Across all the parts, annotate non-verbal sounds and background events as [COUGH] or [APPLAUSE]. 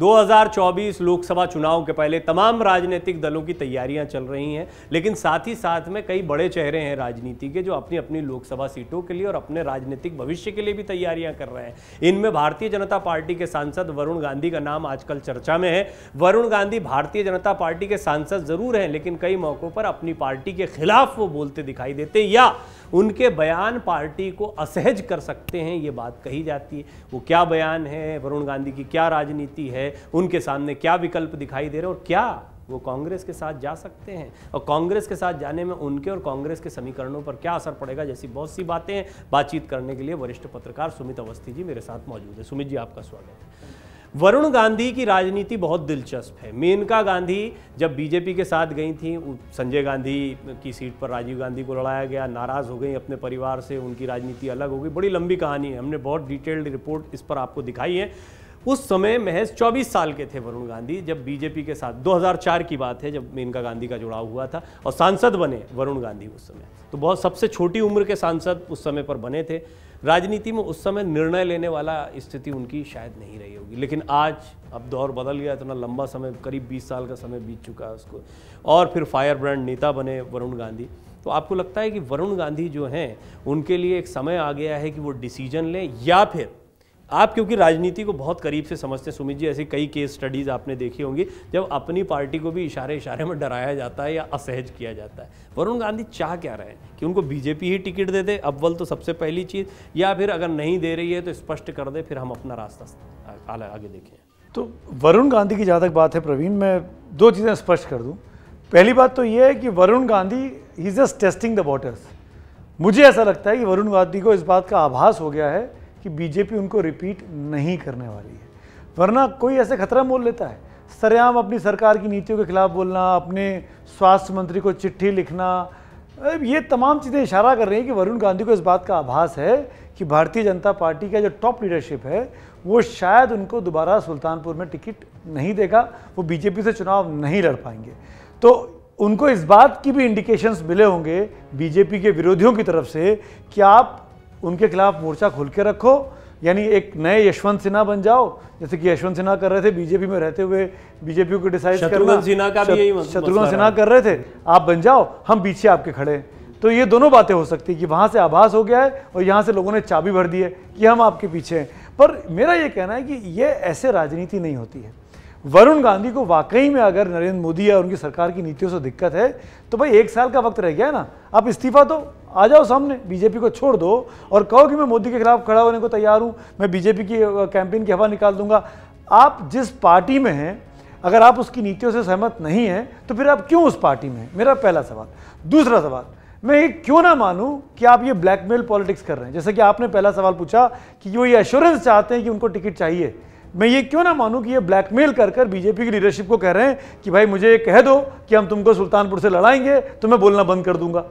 2024 लोकसभा चुनाव के पहले तमाम राजनीतिक दलों की तैयारियां चल रही हैं लेकिन साथ ही साथ में कई बड़े चेहरे हैं राजनीति के जो अपनी अपनी लोकसभा सीटों के लिए और अपने राजनीतिक भविष्य के लिए भी तैयारियां कर रहे हैं इनमें भारतीय जनता पार्टी के सांसद वरुण गांधी का नाम आजकल चर्चा में है वरुण गांधी भारतीय जनता पार्टी के सांसद जरूर हैं लेकिन कई मौक़ों पर अपनी पार्टी के खिलाफ वो बोलते दिखाई देते या उनके बयान पार्टी को असहज कर सकते हैं ये बात कही जाती है वो क्या बयान है वरुण गांधी की क्या राजनीति है उनके सामने क्या विकल्प दिखाई दे रहे और क्या वो कांग्रेस के साथ जा सकते हैं और कांग्रेस के साथ जाने में उनके और कांग्रेस के समीकरणों पर क्या असर पड़ेगा जैसी बहुत सी बातें बातचीत करने के लिए वरिष्ठ पत्रकार सुमित अवस्थी जी मेरे साथ मौजूद है सुमित जी आपका स्वागत है वरुण गांधी की राजनीति बहुत दिलचस्प है मेनका गांधी जब बीजेपी के साथ गई थी संजय गांधी की सीट पर राजीव गांधी को लड़ाया गया नाराज़ हो गई अपने परिवार से उनकी राजनीति अलग हो गई बड़ी लंबी कहानी है हमने बहुत डिटेल्ड रिपोर्ट इस पर आपको दिखाई है उस समय महज 24 साल के थे वरुण गांधी जब बीजेपी के साथ 2004 की बात है जब मेनका गांधी का जुड़ाव हुआ था और सांसद बने वरुण गांधी उस समय तो बहुत सबसे छोटी उम्र के सांसद उस समय पर बने थे राजनीति में उस समय निर्णय लेने वाला स्थिति उनकी शायद नहीं रही होगी लेकिन आज अब दौर बदल गया इतना लंबा समय करीब 20 साल का समय बीत चुका है उसको और फिर फायर ब्रांड नेता बने वरुण गांधी तो आपको लगता है कि वरुण गांधी जो हैं उनके लिए एक समय आ गया है कि वो डिसीजन लें या फिर आप क्योंकि राजनीति को बहुत करीब से समझते हैं सुमित जी ऐसी कई केस स्टडीज़ आपने देखी होंगी जब अपनी पार्टी को भी इशारे इशारे में डराया जाता है या असहज किया जाता है वरुण गांधी चाह क्या रहे हैं कि उनको बीजेपी ही टिकट दे दे अव्वल तो सबसे पहली चीज़ या फिर अगर नहीं दे रही है तो स्पष्ट कर दे फिर हम अपना रास्ता आगे देखें तो वरुण गांधी की जहाँ तक बात है प्रवीण मैं दो चीज़ें स्पष्ट कर दूँ पहली बात तो ये है कि Varun Gandhi he is just testing the waters मुझे ऐसा लगता है कि वरुण गांधी को इस बात का आभास हो गया है कि बीजेपी उनको रिपीट नहीं करने वाली है वरना कोई ऐसे खतरा मोल लेता है सरेआम अपनी सरकार की नीतियों के खिलाफ बोलना अपने स्वास्थ्य मंत्री को चिट्ठी लिखना ये तमाम चीज़ें इशारा कर रही हैं कि वरुण गांधी को इस बात का आभास है कि भारतीय जनता पार्टी का जो टॉप लीडरशिप है वो शायद उनको दोबारा सुल्तानपुर में टिकट नहीं देगा वो बीजेपी से चुनाव नहीं लड़ पाएंगे तो उनको इस बात की भी इंडिकेशंस मिले होंगे बीजेपी के विरोधियों की तरफ से कि आप उनके खिलाफ मोर्चा खोल के रखो यानी एक नए यशवंत सिन्हा बन जाओ जैसे कि यशवंत सिन्हा कर रहे थे बीजेपी में रहते हुए बीजेपी को डिसाइड शत्रुघ्न सिन्हा का भी शत्रुघ्न सिन्हा कर रहे थे आप बन जाओ हम पीछे आपके खड़े हैं तो ये दोनों बातें हो सकती है कि वहाँ से आभास हो गया है और यहाँ से लोगों ने चाबी भर दी है कि हम आपके पीछे हैं पर मेरा ये कहना है कि ये ऐसे राजनीति नहीं होती है वरुण गांधी को वाकई में अगर नरेंद्र मोदी या उनकी सरकार की नीतियों से दिक्कत है तो भाई एक साल का वक्त रह गया है ना आप इस्तीफा दो आ जाओ सामने बीजेपी को छोड़ दो और कहो कि मैं मोदी के खिलाफ खड़ा होने को तैयार हूँ मैं बीजेपी की कैंपेन की हवा निकाल दूंगा आप जिस पार्टी में हैं अगर आप उसकी नीतियों से सहमत नहीं हैं तो फिर आप क्यों उस पार्टी में हैं मेरा पहला सवाल दूसरा सवाल मैं ये क्यों ना मानूं कि आप ये ब्लैकमेल पॉलिटिक्स कर रहे हैं जैसे कि आपने पहला सवाल पूछा कि वो ये एश्योरेंस चाहते हैं कि उनको टिकट चाहिए मैं ये क्यों ना मानूं कि ये ब्लैकमेल कर कर बीजेपी की लीडरशिप को कह रहे हैं कि भाई मुझे कह दो कि हम तुमको सुल्तानपुर से लड़ाएंगे तो मैं बोलना बंद कर दूंगा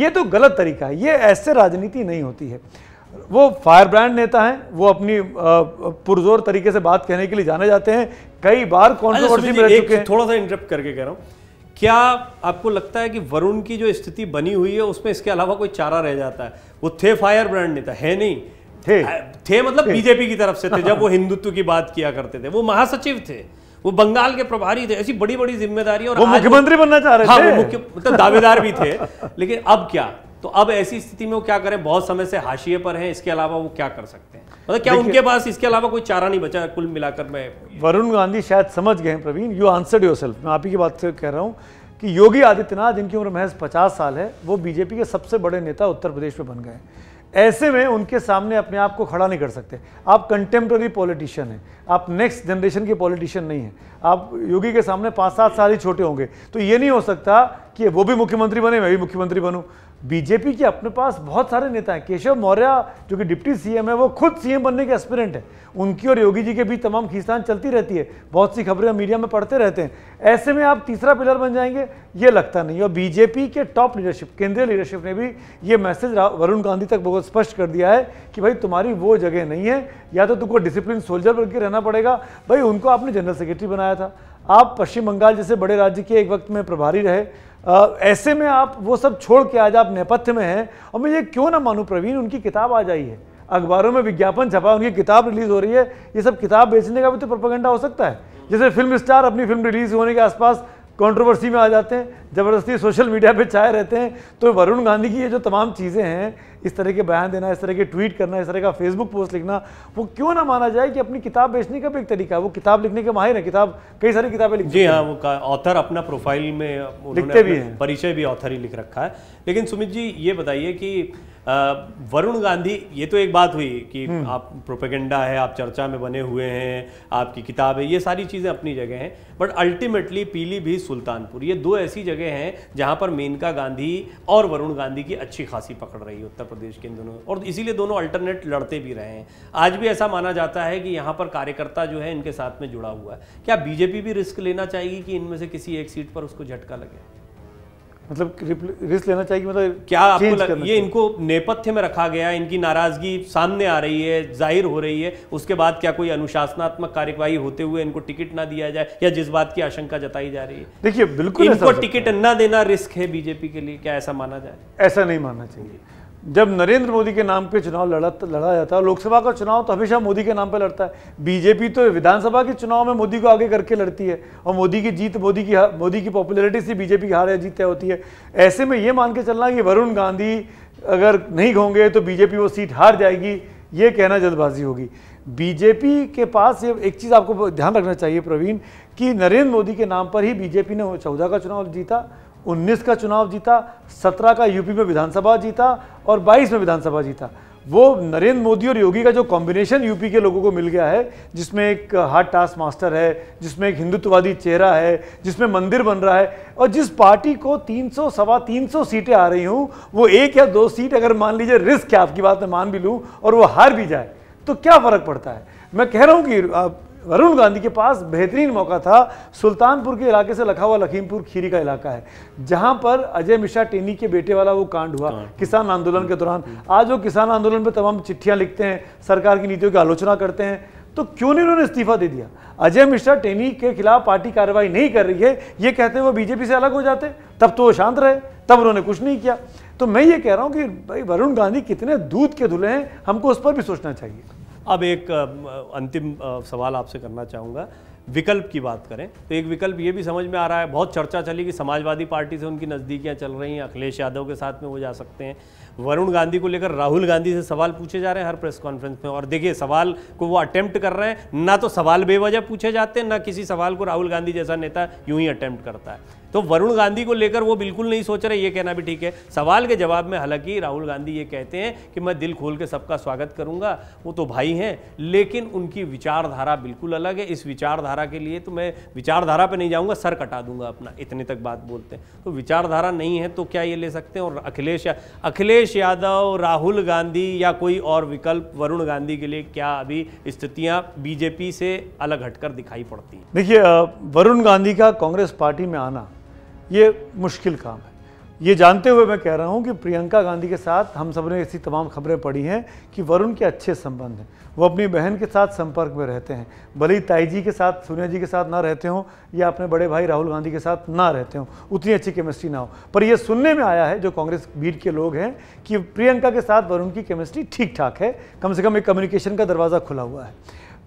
ये तो गलत तरीका है ये ऐसे राजनीति नहीं होती है वो फायर ब्रांड नेता हैं वो अपनी पुरजोर तरीके से बात कहने के लिए जाने जाते हैं कई बार कॉन्ट्रोवर्सी अच्छा, में रह चुके हैं थोड़ा सा इंटरप्ट करके कह रहा हूँ क्या आपको लगता है कि वरुण की जो स्थिति बनी हुई है उसमें इसके अलावा कोई चारा रह जाता है वो थे फायर ब्रांड नेता है नहीं थे थे मतलब बीजेपी की तरफ से थे जब वो [LAUGHS] हिंदुत्व की बात किया करते थे वो महासचिव थे वो बंगाल के प्रभारी थे ऐसी बड़ी बड़ी जिम्मेदारी और मुख्यमंत्री बनना चाह रहे हाँ, थे मुख्य मतलब दावेदार भी थे लेकिन अब क्या तो अब ऐसी स्थिति में वो क्या करें बहुत समय से हाशिए पर हैं इसके अलावा वो क्या कर सकते हैं मतलब क्या उनके पास इसके अलावा कोई चारा नहीं बचा कुल मिलाकर मैं वरुण गांधी शायद समझ गए Praveen you answer yourself मैं आप ही की बात से कह रहा हूँ कि योगी आदित्यनाथ जिनकी उम्र महज पचास साल है वो बीजेपी के सबसे बड़े नेता उत्तर प्रदेश में बन गए ऐसे में उनके सामने अपने आप को खड़ा नहीं कर सकते आप कंटेम्प्ररी पॉलिटिशियन हैं आप नेक्स्ट जनरेशन के पॉलिटिशियन नहीं हैं आप योगी के सामने पाँच सात साल ही छोटे होंगे तो ये नहीं हो सकता कि वो भी मुख्यमंत्री बने मैं भी मुख्यमंत्री बनूँ बीजेपी के अपने पास बहुत सारे नेता हैं केशव मौर्य जो कि डिप्टी सीएम है वो खुद सीएम बनने के एस्पिरेंट है उनकी और योगी जी के बीच तमाम खींचतान चलती रहती है बहुत सी खबरें मीडिया में पढ़ते रहते हैं ऐसे में आप तीसरा पिलर बन जाएंगे ये लगता नहीं और बीजेपी के टॉप लीडरशिप केंद्रीय लीडरशिप ने भी ये मैसेज वरुण गांधी तक बहुत स्पष्ट कर दिया है कि भाई तुम्हारी वो जगह नहीं है या तो तुमको डिसिप्लिन सोल्जर बन के रहना पड़ेगा भाई उनको आपने जनरल सेक्रेटरी बनाया था आप पश्चिम बंगाल जैसे बड़े राज्य के एक वक्त में प्रभारी रहे आ, ऐसे में आप वो सब छोड़ के आज आप नेपथ्य में हैं और मैं ये क्यों ना मानूं प्रवीण उनकी किताब आ जाई है अखबारों में विज्ञापन छपा उनकी किताब रिलीज हो रही है ये सब किताब बेचने का भी तो प्रोपागेंडा हो सकता है जैसे फिल्म स्टार अपनी फिल्म रिलीज होने के आसपास कंट्रोवर्सी में आ जाते हैं ज़बरदस्ती सोशल मीडिया पे छाए रहते हैं तो वरुण गांधी की ये जो तमाम चीज़ें हैं इस तरह के बयान देना इस तरह के ट्वीट करना इस तरह का फेसबुक पोस्ट लिखना वो क्यों ना माना जाए कि अपनी किताब बेचने का भी एक तरीका है वो किताब लिखने के माहिर है किताब कई सारी किताबें लिखी जी हाँ वो ऑथर अपना प्रोफाइल में लिखते भी हैं परिचय भी ऑथर ही लिख रखा है लेकिन सुमित जी ये बताइए कि वरुण गांधी ये तो एक बात हुई कि हम्म। आप प्रोपेगेंडा है आप चर्चा में बने हुए हैं आपकी किताब है ये सारी चीज़ें अपनी जगह हैं बट अल्टीमेटली पीलीभीत सुल्तानपुर ये दो ऐसी जगह हैं जहाँ पर मेनका गांधी और वरुण गांधी की अच्छी खासी पकड़ रही है उत्तर प्रदेश के इन दोनों और इसीलिए दोनों अल्टरनेट लड़ते भी रहे हैं आज भी ऐसा माना जाता है कि यहाँ पर कार्यकर्ता जो है इनके साथ में जुड़ा हुआ है क्या बीजेपी भी रिस्क लेना चाहेगी कि इनमें से किसी एक सीट पर उसको झटका लगे मतलब रिस्क लेना चाहिए मतलब क्या आपको लग, ये इनको नेपथ्य में रखा गया इनकी नाराजगी सामने आ रही है जाहिर हो रही है उसके बाद क्या कोई अनुशासनात्मक कार्यवाही होते हुए इनको टिकट ना दिया जाए या जिस बात की आशंका जताई जा रही है देखिए बिल्कुल इनको टिकट ना देना रिस्क है बीजेपी के लिए क्या ऐसा माना जाए ऐसा नहीं मानना चाहिए जब नरेंद्र मोदी के नाम पे चुनाव लड़ा लड़ा जाता है लोकसभा का चुनाव तो हमेशा मोदी के नाम पे लड़ता है बीजेपी तो विधानसभा के चुनाव में मोदी को आगे करके लड़ती है और मोदी की जीत मोदी की मोदी की पॉपुलैरिटी से बीजेपी की हार या जीत तय होती है ऐसे में ये मान के चलना कि वरुण गांधी अगर नहीं होंगे तो बीजेपी वो सीट हार जाएगी ये कहना जल्दबाजी होगी बीजेपी के पास ये एक चीज़ आपको ध्यान रखना चाहिए प्रवीण कि नरेंद्र मोदी के नाम पर ही बीजेपी ने चौदह का चुनाव जीता 19 का चुनाव जीता 17 का यूपी में विधानसभा जीता और 22 में विधानसभा जीता वो नरेंद्र मोदी और योगी का जो कॉम्बिनेशन यूपी के लोगों को मिल गया है जिसमें एक हार्ड टास्क मास्टर है जिसमें एक हिंदुत्ववादी चेहरा है जिसमें मंदिर बन रहा है और जिस पार्टी को 300 सवा 300 सीटें आ रही हूँ वो एक या दो सीट अगर मान लीजिए रिस्क है आपकी बात मैं मान भी लूँ और वो हार भी जाए तो क्या फ़र्क पड़ता है मैं कह रहा हूँ कि वरुण गांधी के पास बेहतरीन मौका था सुल्तानपुर के इलाके से लखा हुआ लखीमपुर खीरी का इलाका है जहां पर अजय मिश्रा टेनी के बेटे वाला वो कांड हुआ किसान आंदोलन के दौरान आज वो किसान आंदोलन में तमाम चिट्ठियां लिखते हैं सरकार की नीतियों की आलोचना करते हैं तो क्यों नहीं उन्होंने इस्तीफा दे दिया अजय मिश्रा टेनी के खिलाफ पार्टी कार्रवाई नहीं कर रही है ये कहते हुए बीजेपी से अलग हो जाते तब तो वो शांत रहे तब उन्होंने कुछ नहीं किया तो मैं ये कह रहा हूँ कि भाई वरुण गांधी कितने दूध के धुले हैं हमको उस पर भी सोचना चाहिए अब एक अंतिम सवाल आपसे करना चाहूँगा विकल्प की बात करें तो एक विकल्प ये भी समझ में आ रहा है बहुत चर्चा चली कि समाजवादी पार्टी से उनकी नज़दीकियाँ चल रही हैं अखिलेश यादव के साथ में वो जा सकते हैं वरुण गांधी को लेकर राहुल गांधी से सवाल पूछे जा रहे हैं हर प्रेस कॉन्फ्रेंस में और देखिए सवाल को वो अटैम्प्ट कर रहे हैं ना तो सवाल बेवजह पूछे जाते हैं ना किसी सवाल को राहुल गांधी जैसा नेता यूँ ही अटैम्प्ट करता है तो वरुण गांधी को लेकर वो बिल्कुल नहीं सोच रहे ये कहना भी ठीक है सवाल के जवाब में हालांकि राहुल गांधी ये कहते हैं कि मैं दिल खोल के सबका स्वागत करूंगा वो तो भाई हैं लेकिन उनकी विचारधारा बिल्कुल अलग है इस विचारधारा के लिए तो मैं विचारधारा पर नहीं जाऊँगा सर कटा दूंगा अपना इतने तक बात बोलते हैं तो विचारधारा नहीं है तो क्या ये ले सकते हैं और अखिलेश अखिलेश यादव राहुल गांधी या कोई और विकल्प वरुण गांधी के लिए क्या अभी स्थितियाँ बीजेपी से अलग हटकर दिखाई पड़ती हैं देखिए वरुण गांधी का कांग्रेस पार्टी में आना ये मुश्किल काम है ये जानते हुए मैं कह रहा हूँ कि प्रियंका गांधी के साथ हम सब ने ऐसी तमाम खबरें पढ़ी हैं कि वरुण के अच्छे संबंध हैं वो अपनी बहन के साथ संपर्क में रहते हैं भले ही ताई जी के साथ सोनिया जी के साथ ना रहते हों या अपने बड़े भाई राहुल गांधी के साथ ना रहते हों उतनी अच्छी केमिस्ट्री ना हो पर यह सुनने में आया है जो कांग्रेस भीड़ के लोग हैं कि प्रियंका के साथ वरुण की केमिस्ट्री ठीक ठाक है कम से कम एक कम्युनिकेशन का दरवाज़ा खुला हुआ है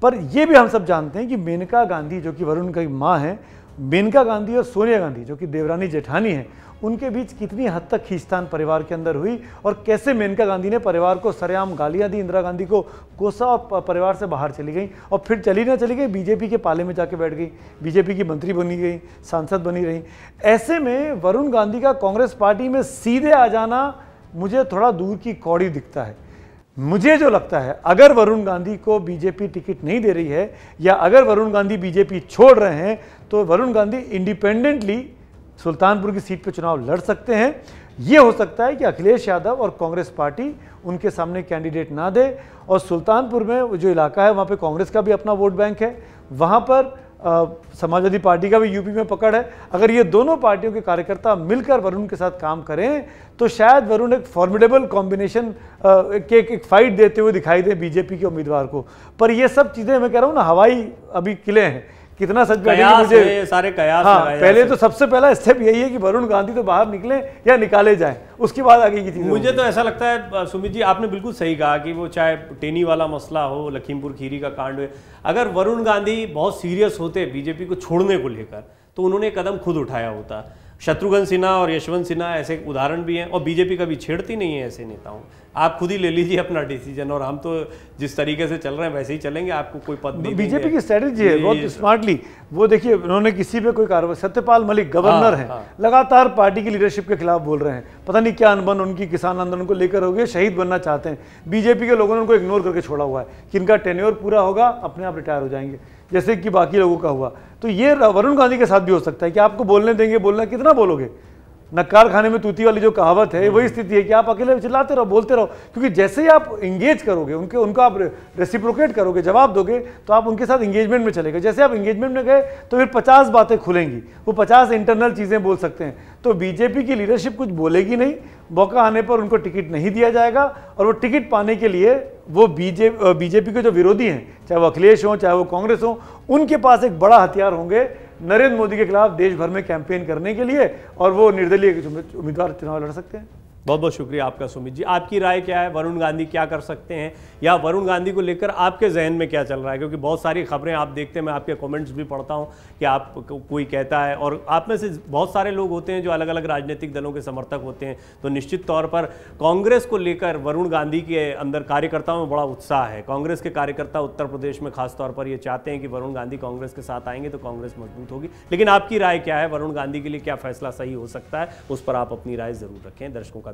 पर यह भी हम सब जानते हैं कि मेनका गांधी जो कि वरुण की माँ हैं मेनका गांधी और सोनिया गांधी जो कि देवरानी जेठानी हैं उनके बीच कितनी हद तक खींचतान परिवार के अंदर हुई और कैसे मेनका गांधी ने परिवार को सरेआम गालियां दी इंदिरा गांधी को कोसा और परिवार से बाहर चली गई और फिर चली ना चली गई बीजेपी के पाले में जाके बैठ गई बीजेपी की मंत्री बनी गई सांसद बनी रही ऐसे में वरुण गांधी का कांग्रेस पार्टी में सीधे आ जाना मुझे थोड़ा दूर की कौड़ी दिखता है मुझे जो लगता है अगर वरुण गांधी को बीजेपी टिकट नहीं दे रही है या अगर वरुण गांधी बीजेपी छोड़ रहे हैं तो वरुण गांधी इंडिपेंडेंटली सुल्तानपुर की सीट पर चुनाव लड़ सकते हैं ये हो सकता है कि अखिलेश यादव और कांग्रेस पार्टी उनके सामने कैंडिडेट ना दे और सुल्तानपुर में जो इलाका है वहाँ पे कांग्रेस का भी अपना वोट बैंक है वहाँ पर समाजवादी पार्टी का भी यूपी में पकड़ है अगर ये दोनों पार्टियों के कार्यकर्ता मिलकर वरुण के साथ काम करें तो शायद वरुण एक फॉर्मिडेबल कॉम्बिनेशन के एक, एक फाइट देते हुए दिखाई दे बीजेपी के उम्मीदवार को पर ये सब चीज़ें मैं कह रहा हूँ ना हवाई अभी किले हैं कितना सच बैठेंगे मुझे सारे कयास हाँ पहले तो सबसे पहला स्टेप यही है कि वरुण गांधी तो बाहर निकले या निकाले जाए उसके बाद आगे की चीज़ मुझे तो ऐसा लगता है सुमित जी आपने बिल्कुल सही कहा कि वो चाहे टेनी वाला मसला हो लखीमपुर खीरी का कांड हो अगर वरुण गांधी बहुत सीरियस होते बीजेपी को छोड़ने को लेकर तो उन्होंने कदम खुद उठाया होता शत्रुघ्न सिन्हा और यशवंत सिन्हा ऐसे उदाहरण भी हैं और बीजेपी कभी छेड़ती नहीं है ऐसे नेताओं आप खुद ही ले लीजिए अपना डिसीजन और हम तो जिस तरीके से चल रहे हैं वैसे ही चलेंगे आपको कोई पद नहीं बीजेपी की स्ट्रेटेजी है बहुत स्मार्टली वो देखिए उन्होंने किसी पे कोई कार्रवाई सत्यपाल मलिक गवर्नर हाँ, है हाँ। लगातार पार्टी की लीडरशिप के खिलाफ बोल रहे हैं पता नहीं क्या अनबन उनकी किसान आंदोलन को लेकर हो गया शहीद बनना चाहते हैं बीजेपी के लोगों ने उनको इग्नोर करके छोड़ा हुआ है कि इनका टेन्योर पूरा होगा अपने आप रिटायर हो जाएंगे जैसे कि बाकी लोगों का हुआ तो ये वरुण गांधी के साथ भी हो सकता है कि आपको बोलने देंगे बोलना कितना बोलोगे नक्कार खाने में तूती वाली जो कहावत है वही हम्म। स्थिति है कि आप अकेले चिल्लाते रहो बोलते रहो क्योंकि जैसे ही आप इंगेज करोगे उनके उनको आप रेसिप्रोकेट करोगे जवाब दोगे तो आप उनके साथ इंगेजमेंट में चले गए जैसे आप इंगेजमेंट में गए तो फिर पचास बातें खुलेंगी वो पचास इंटरनल चीज़ें बोल सकते हैं तो बीजेपी की लीडरशिप कुछ बोलेगी नहीं मौका आने पर उनको टिकट नहीं दिया जाएगा और वो टिकट पाने के लिए वो बीजे बीजेपी के जो विरोधी हैं चाहे वो अखिलेश हों चाहे वो कांग्रेस हों उनके पास एक बड़ा हथियार होंगे नरेंद्र मोदी के खिलाफ देश भर में कैंपेन करने के लिए और वो निर्दलीय उम्मीदवार चुनाव लड़ सकते हैं बहुत बहुत शुक्रिया आपका सुमित जी आपकी राय क्या है वरुण गांधी क्या कर सकते हैं या वरुण गांधी को लेकर आपके जहन में क्या चल रहा है क्योंकि बहुत सारी खबरें आप देखते हैं मैं आपके कमेंट्स भी पढ़ता हूं कि आप कोई कहता है और आप में से बहुत सारे लोग होते हैं जो अलग अलग राजनीतिक दलों के समर्थक होते हैं तो निश्चित तौर पर कांग्रेस को लेकर वरुण गांधी के अंदर कार्यकर्ताओं में बड़ा उत्साह है कांग्रेस के कार्यकर्ता उत्तर प्रदेश में खासतौर पर ये चाहते हैं कि वरुण गांधी कांग्रेस के साथ आएंगे तो कांग्रेस मजबूत होगी लेकिन आपकी राय क्या है वरुण गांधी के लिए क्या फैसला सही हो सकता है उस पर आप अपनी राय जरूर रखें दर्शकों का